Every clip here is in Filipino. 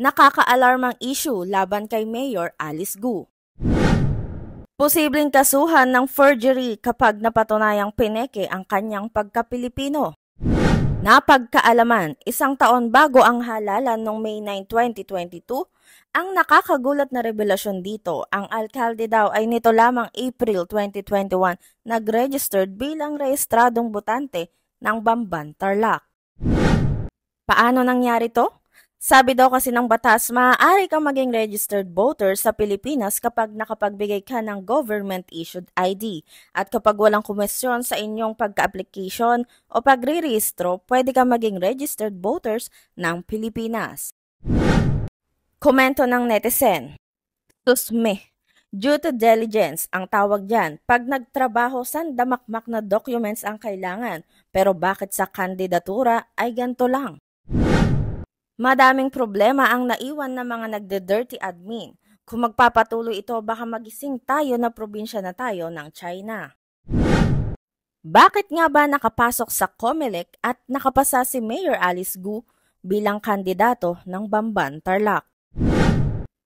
nakakaalarmang issue laban kay Mayor Alice Gu. Posibleng kasuhan ng forgery kapag napatunayang pineke ang kanyang pagka-Pilipino. Napagkaalaman, isang taon bago ang halalan noong May 9, 2022, ang nakakagulat na revelasyon dito, ang alkalde daw ay nito lamang April 2021 nag-registered bilang rehistradong botante ng Bamban Tarlac. Paano nangyari to? Sabi daw kasi ng batas, maaari kang maging registered voter sa Pilipinas kapag nakapagbigay ka ng government-issued ID. At kapag walang komisyon sa inyong pagka-application o pagre-rehistro, pwede kang maging registered voters ng Pilipinas. Komento ng netizen. Susme. Due to diligence ang tawag dyan. Pag nagtrabaho, sandamakmak na documents ang kailangan. Pero bakit sa kandidatura ay ganto lang? Madaming problema ang naiwan ng mga nagde-dirty admin. Kung magpapatuloy ito, baka magising tayo na probinsya na tayo ng China. Bakit nga ba nakapasok sa COMELEC at nakapasa si Mayor Alice Gu bilang kandidato ng Bamban Tarlac?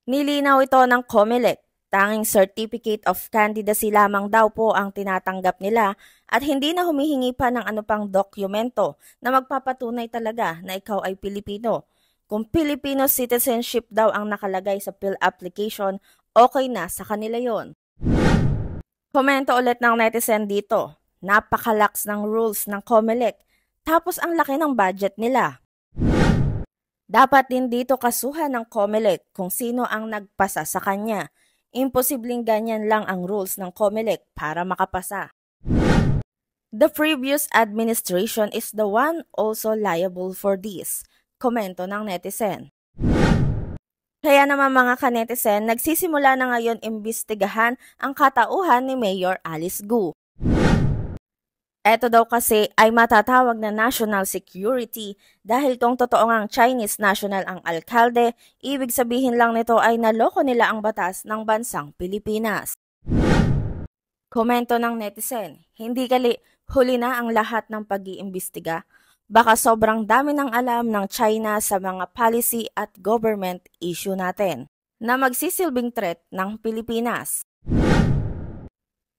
Nilinaw ito ng COMELEC. Tanging certificate of candidacy lamang daw po ang tinatanggap nila at hindi na humihingi pa ng ano pang dokumento na magpapatunay talaga na ikaw ay Pilipino. Kung Filipino citizenship daw ang nakalagay sa PIL application, okay na sa kanila yon. Komento ulit ng netizen dito. Napakalaks ng rules ng COMELEC, tapos ang laki ng budget nila. Dapat din dito kasuhan ng COMELEC kung sino ang nagpasa sa kanya. Imposibleng ganyan lang ang rules ng COMELEC para makapasa. The previous administration is the one also liable for this komento ng netizen. Kaya naman mga kanetizen, nagsisimula na ngayon imbestigahan ang katauhan ni Mayor Alice Gu. Ito daw kasi ay matatawag na national security dahil kung totoo ngang Chinese national ang alkalde, ibig sabihin lang nito ay naloko nila ang batas ng bansang Pilipinas. Komento ng netizen, hindi kali, huli na ang lahat ng pag-iimbestiga Baka sobrang dami ng alam ng China sa mga policy at government issue natin na magsisilbing threat ng Pilipinas.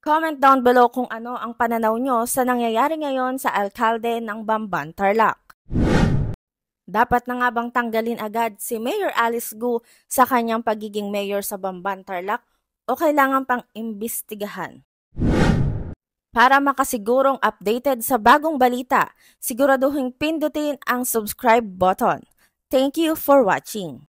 Comment down below kung ano ang pananaw nyo sa nangyayari ngayon sa alkalde ng Bamban Tarlac. Dapat na nga bang tanggalin agad si Mayor Alice Gu sa kanyang pagiging mayor sa Bamban Tarlac o kailangan pang imbestigahan? Para makasigurong updated sa bagong balita, siguraduhin pindutin ang subscribe button. Thank you for watching.